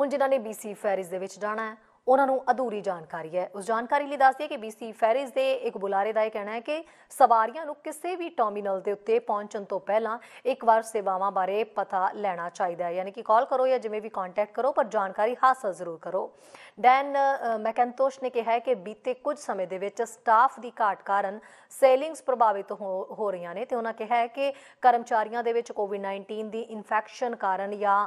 ਹੁਣ ਜਿਨ੍ਹਾਂ ਨੇ BC ਫੈਰਿਸ ਦੇ ਵਿੱਚ ਜਾਣਾ ਹੈ ਉਹਨਾਂ ਨੂੰ ਅਧੂਰੀ ਜਾਣਕਾਰੀ ਹੈ ਉਸ ਜਾਣਕਾਰੀ ਲਈ ਦੱਸਦੀ ਹੈ ਕਿ ਬੀਸੀ ਫੈਰਿਸ ਦੇ ਇੱਕ ਬੁਲਾਰੇ ਦਾ ਇਹ ਕਹਿਣਾ ਹੈ ਕਿ ਸਵਾਰੀਆਂ ਨੂੰ ਕਿਸੇ ਵੀ ਟਰਮੀਨਲ ਦੇ ਉੱਤੇ ਪਹੁੰਚਣ ਤੋਂ ਪਹਿਲਾਂ ਇੱਕ ਵਾਰ ਸੇਵਾਵਾਂ ਬਾਰੇ ਪਤਾ ਲੈਣਾ ਚਾਹੀਦਾ ਹੈ ਯਾਨੀ ਕਿ ਕਾਲ ਕਰੋ ਜਾਂ ਜਿਵੇਂ ਵੀ ਕੰਟੈਕਟ ਕਰੋ ਪਰ ਜਾਣਕਾਰੀ ਹਾਸਲ ਜ਼ਰੂਰ ਕਰੋ ਡੈਨ ਮੈਕੈਂਟੋਸ਼ ਨੇ ਕਿਹਾ ਹੈ ਕਿ ਬੀਤੇ ਕੁਝ ਸਮੇਂ ਦੇ ਵਿੱਚ ਸਟਾਫ ਦੀ ਘਾਟ ਕਾਰਨ ਸੇਲਿੰਗਸ ਪ੍ਰਭਾਵਿਤ ਹੋ ਰਹੀਆਂ ਨੇ ਤੇ ਉਹਨਾਂ ਕਿਹਾ ਹੈ ਕਿ ਕਰਮਚਾਰੀਆਂ ਦੇ ਵਿੱਚ ਕੋਵਿਡ-19 ਦੀ ਇਨਫੈਕਸ਼ਨ ਕਾਰਨ ਜਾਂ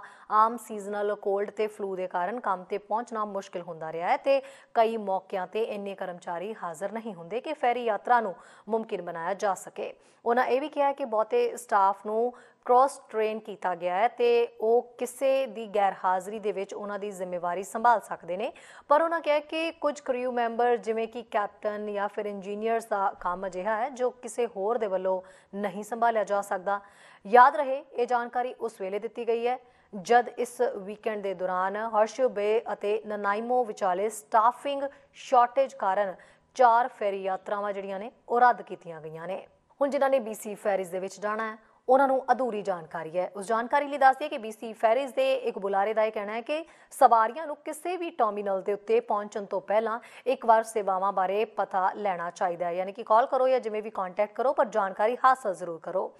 ਆਮ ਸੀਜ਼ਨਲ ਕੋਲਡ ਤੇ ਫਲੂ ਦੇ ਕਾਰਨ ਕੰਮ ਤੇ ਪਹੁੰਚਣਾ ਮੁਸ਼ਕਲ ਹੁੰਦਾ ਰਿਹਾ ਹੈ ਤੇ ਕਈ ਮੌਕਿਆਂ ਤੇ ਇੰਨੇ ਕਰਮਚਾਰੀ ਹਾਜ਼ਰ ਨਹੀਂ ਹੁੰਦੇ ਕਿ ਫੈਰੀ ਯਾਤਰਾ ਨੂੰ ਮੁਮਕਿਨ ਬਣਾਇਆ ਜਾ ਸਕੇ ਉਹਨਾਂ ਇਹ ਵੀ ਕਿਹਾ ਕਿ ਬਹੁਤੇ ਸਟਾਫ ਨੂੰ ਕ੍ਰਾਸ ਟ੍ਰੇਨ ਕੀਤਾ ਗਿਆ ਹੈ ਤੇ ਉਹ ਕਿਸੇ ਦੀ ਗੈਰ ਹਾਜ਼ਰੀ ਦੇ ਵਿੱਚ ਉਹਨਾਂ ਦੀ ਜ਼ਿੰਮੇਵਾਰੀ ਸੰਭਾਲ ਸਕਦੇ ਨੇ ਪਰ ਉਹਨਾਂ ਕਿਹਾ ਕਿ ਕੁਝ ਕ੍ਰਿਊ ਮੈਂਬਰ ਜਿਵੇਂ ਕਿ ਕੈਪਟਨ ਜਾਂ ਫਿਰ ਇੰਜੀਨੀਅਰਸ ਦਾ ਕੰਮ ਅਜਿਹਾ ਹੈ ਜੋ ਕਿਸੇ ਹੋਰ ਦੇ ਵੱਲੋਂ ਨਹੀਂ ਸੰਭਾਲਿਆ ਜਾ ਸਕਦਾ ਯਾਦ ਰਹੇ ਇਹ ਜਾਣਕਾਰੀ ਉਸ ਵੇਲੇ ਦਿੱਤੀ ਗਈ ਹੈ ਜਦ ਇਸ ਵੀਕਐਂਡ ਦੇ ਦੌਰਾਨ ਹਰਸ਼ੋਬੇ ਬੇ ਅਤੇ ਨਨਾਈਮੋ ਵਿਚਾਲੇ ਸਟਾਫਿੰਗ ਸ਼ਾਰਟੇਜ ਕਾਰਨ ਚਾਰ ਫੈਰੀ ਯਾਤਰਾਵਾਂ ਜਿਹੜੀਆਂ ਨੇ ਉਹ ਰੱਦ ਕੀਤੀਆਂ ਗਈਆਂ ਨੇ ਹੁਣ ਜਿਨ੍ਹਾਂ ਨੇ ਬੀਸੀ ਫੈਰੀਜ਼ ਦੇ ਵਿੱਚ ਜਾਣਾ ਹੈ ਉਹਨਾਂ ਨੂੰ ਅਧੂਰੀ ਜਾਣਕਾਰੀ ਹੈ ਉਸ ਜਾਣਕਾਰੀ ਲਈ ਦੱਸਦੀ ਹੈ ਕਿ ਬੀਸੀ ਫੈਰਿਸ ਦੇ ਇੱਕ ਬੁਲਾਰੇ ਦਾ ਇਹ ਕਹਿਣਾ ਹੈ ਕਿ ਸਵਾਰੀਆਂ ਨੂੰ ਕਿਸੇ ਵੀ ਟਰਮੀਨਲ ਦੇ ਉੱਤੇ ਪਹੁੰਚਣ ਤੋਂ ਪਹਿਲਾਂ ਇੱਕ ਵਾਰ ਸੇਵਾਵਾਂ ਬਾਰੇ ਪਤਾ ਲੈਣਾ ਚਾਹੀਦਾ ਹੈ ਯਾਨੀ ਕਿ ਕਾਲ ਕਰੋ ਜਾਂ ਜਿਵੇਂ ਵੀ ਕੰਟੈਕਟ ਕਰੋ ਪਰ ਜਾਣਕਾਰੀ ਹਾਸਲ ਜ਼ਰੂਰ ਕਰੋ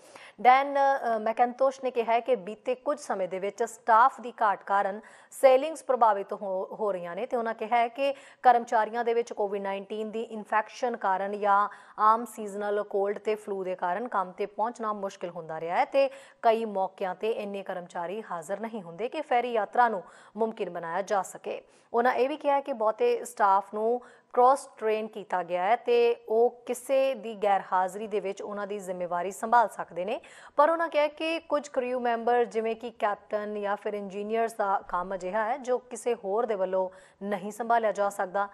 ਡੈਨ ਮੈਕੈਂਟੋਸ਼ ਨੇ ਕਿਹਾ ਹੈ ਕਿ ਬੀਤੇ ਕੁਝ ਸਮੇਂ ਦੇ ਵਿੱਚ ਸਟਾਫ ਦੀ ਘਾਟ ਕਾਰਨ ਸੇਲਿੰਗਸ ਪ੍ਰਭਾਵਿਤ ਹੋ ਰਹੀਆਂ ਨੇ ਤੇ ਉਹਨਾਂ ਕਿਹਾ ਹੈ ਕਿ ਕਰਮਚਾਰੀਆਂ ਦੇ ਵਿੱਚ ਕੋਵਿਡ-19 ਦੀ ਇਨਫੈਕਸ਼ਨ ਕਾਰਨ ਜਾਂ ਆਮ ਸੀਜ਼ਨਲ ਕੋਲਡ ਤੇ ਫਲੂ ਦੇ ਕਾਰਨ ਕੰਮ ਤੇ ਪਹੁੰਚਣਾ ਮੁਸ਼ਕਲ ਹੁੰਦਾ ਹੁੰਦਾ ਰਿਹਾ ਹੈ ਤੇ ਕਈ ਮੌਕਿਆਂ ਤੇ ਇੰਨੇ ਕਰਮਚਾਰੀ ਹਾਜ਼ਰ ਨਹੀਂ ਹੁੰਦੇ ਕਿ ਫੈਰੀ ਯਾਤਰਾ ਨੂੰ ਮੁਮਕਿਨ ਬਣਾਇਆ ਜਾ ਸਕੇ ਉਹਨਾਂ ਇਹ ਵੀ ਕਿਹਾ ਕਿ ਬਹੁਤੇ ਸਟਾਫ ਨੂੰ ਕ੍ਰਾਸ ਟ੍ਰੇਨ ਕੀਤਾ ਗਿਆ ਹੈ ਤੇ ਉਹ ਕਿਸੇ ਦੀ ਗੈਰ ਹਾਜ਼ਰੀ ਦੇ ਵਿੱਚ ਉਹਨਾਂ ਦੀ ਜ਼ਿੰਮੇਵਾਰੀ ਸੰਭਾਲ ਸਕਦੇ ਨੇ ਪਰ ਉਹਨਾਂ ਕਿਹਾ ਕਿ ਕੁਝ ਕ੍ਰਿਊ ਮੈਂਬਰ ਜਿਵੇਂ ਕਿ ਕੈਪਟਨ ਜਾਂ ਫਿਰ ਇੰਜੀਨੀਅਰਸ ਦਾ ਕੰਮ ਅਜਿਹਾ ਹੈ ਜੋ ਕਿਸੇ ਹੋਰ ਦੇ ਵੱਲੋਂ ਨਹੀਂ ਸੰਭਾਲਿਆ ਜਾ ਸਕਦਾ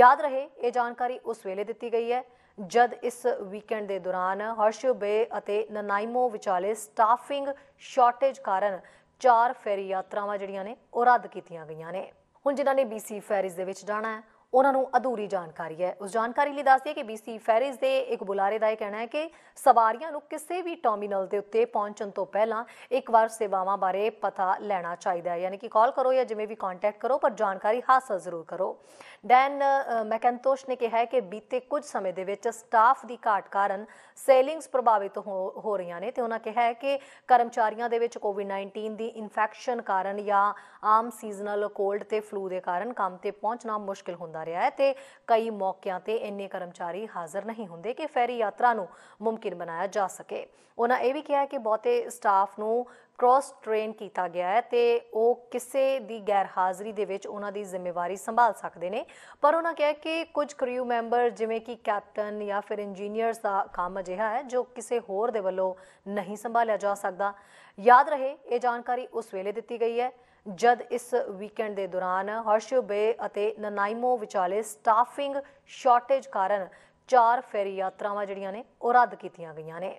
ਯਾਦ ਰਹੇ ਇਹ ਜਾਣਕਾਰੀ ਉਸ ਵੇਲੇ ਦਿੱਤੀ ਗਈ ਹੈ ਜਦ ਇਸ ਵੀਕਐਂਡ ਦੇ ਦੌਰਾਨ ਹਰਸ਼ਿਓ ਬੇ ਅਤੇ ਨਨਾਈਮੋ ਵਿਚਾਲੇ ਸਟਾਫਿੰਗ ਸ਼ਾਰਟੇਜ ਕਾਰਨ ਚਾਰ ਫੈਰੀ ਯਾਤਰਾਵਾਂ ਜਿਹੜੀਆਂ ਨੇ ਉਹ ਰੱਦ ਕੀਤੀਆਂ ਗਈਆਂ ਨੇ ਹੁਣ ਜਿਨ੍ਹਾਂ ਨੇ BC ਫੈਰੀਜ਼ ਦੇ ਵਿੱਚ ਜਾਣਾ ਹੈ ਉਹਨਾਂ ਨੂੰ ਅਧੂਰੀ ਜਾਣਕਾਰੀ ਹੈ ਉਸ ਜਾਣਕਾਰੀ ਲਈ ਦੱਸਦੀ ਹੈ ਕਿ ਬੀਸੀ ਫੈਰਿਸ ਦੇ ਇੱਕ ਬੁਲਾਰੇ ਦਾ ਇਹ ਕਹਿਣਾ ਹੈ ਕਿ ਸਵਾਰੀਆਂ ਨੂੰ ਕਿਸੇ ਵੀ ਟਰਮੀਨਲ ਦੇ ਉੱਤੇ ਪਹੁੰਚਣ ਤੋਂ ਪਹਿਲਾਂ ਇੱਕ ਵਾਰ ਸੇਵਾਵਾਂ ਬਾਰੇ ਪਤਾ ਲੈਣਾ ਚਾਹੀਦਾ ਹੈ ਯਾਨੀ ਕਿ ਕਾਲ ਕਰੋ ਜਾਂ ਜਿਵੇਂ ਵੀ ਕੰਟੈਕਟ ਕਰੋ ਪਰ ਜਾਣਕਾਰੀ ਹਾਸਲ ਜ਼ਰੂਰ ਕਰੋ ਡੈਨ ਮੈਕੈਂਟੋਸ਼ ਨੇ ਕਿਹਾ ਹੈ ਕਿ ਬੀਤੇ ਕੁਝ ਸਮੇਂ ਦੇ ਵਿੱਚ ਸਟਾਫ ਦੀ ਘਾਟ ਕਾਰਨ ਸੇਲਿੰਗਸ ਪ੍ਰਭਾਵਿਤ ਹੋ ਰਹੀਆਂ ਨੇ ਤੇ ਉਹਨਾਂ ਕਿਹਾ ਹੈ ਕਿ ਕਰਮਚਾਰੀਆਂ ਦੇ ਵਿੱਚ ਕੋਵਿਡ-19 ਦੀ ਇਨਫੈਕਸ਼ਨ ਕਾਰਨ ਜਾਂ ਆਮ ਸੀਜ਼ਨਲ ਕੋਲਡ ਤੇ ਫਲੂ ਦੇ ਕਾਰਨ ਕੰਮ ਤੇ ਪਹੁੰਚਣਾ ਮੁਸ਼ਕਲ ਹੁੰਦਾ ਹੁੰਦਾ ਰਿਹਾ ਹੈ ਤੇ ਕਈ ਮੌਕਿਆਂ ਤੇ ਇੰਨੇ ਕਰਮਚਾਰੀ ਹਾਜ਼ਰ ਨਹੀਂ ਹੁੰਦੇ ਕਿ ਫੈਰੀ ਯਾਤਰਾ ਨੂੰ ਮੁਮਕਿਨ ਬਣਾਇਆ ਜਾ ਸਕੇ ਉਹਨਾਂ ਇਹ ਵੀ ਕਿਹਾ ਕਿ ਬਹੁਤੇ ਸਟਾਫ ਨੂੰ ਕ੍ਰਾਸ ਟ੍ਰੇਨ ਕੀਤਾ ਗਿਆ ਹੈ ਤੇ ਉਹ ਕਿਸੇ ਦੀ ਗੈਰ ਹਾਜ਼ਰੀ ਦੇ ਵਿੱਚ ਉਹਨਾਂ ਦੀ ਜ਼ਿੰਮੇਵਾਰੀ ਸੰਭਾਲ ਸਕਦੇ ਨੇ ਪਰ ਉਹਨਾਂ ਕਿਹਾ ਕਿ ਕੁਝ ਕ੍ਰਿਊ ਮੈਂਬਰ ਜਿਵੇਂ ਕਿ ਕੈਪਟਨ ਜਾਂ ਫਿਰ ਇੰਜੀਨੀਅਰਸ ਦਾ ਕੰਮ ਅਜਿਹਾ ਹੈ ਜੋ ਕਿਸੇ ਹੋਰ ਦੇ ਵੱਲੋਂ ਨਹੀਂ ਸੰਭਾਲਿਆ ਜਾ ਸਕਦਾ ਯਾਦ ਰਹੇ ਇਹ ਜਾਣਕਾਰੀ ਉਸ ਵੇਲੇ ਦਿੱਤੀ ਗਈ ਹੈ ਜਦ ਇਸ ਵੀਕਐਂਡ ਦੇ ਦੌਰਾਨ ਹਰਸ਼ਿਓ ਬੇ ਅਤੇ ਨਨਾਈਮੋ ਵਿਚਾਲੇ ਸਟਾਫਿੰਗ ਸ਼ਾਰਟੇਜ ਕਾਰਨ ਚਾਰ ਫੈਰੀ ਯਾਤਰਾਵਾਂ ਜਿਹੜੀਆਂ ਨੇ ਉਹ ਰੱਦ ਕੀਤੀਆਂ ਗਈਆਂ ਨੇ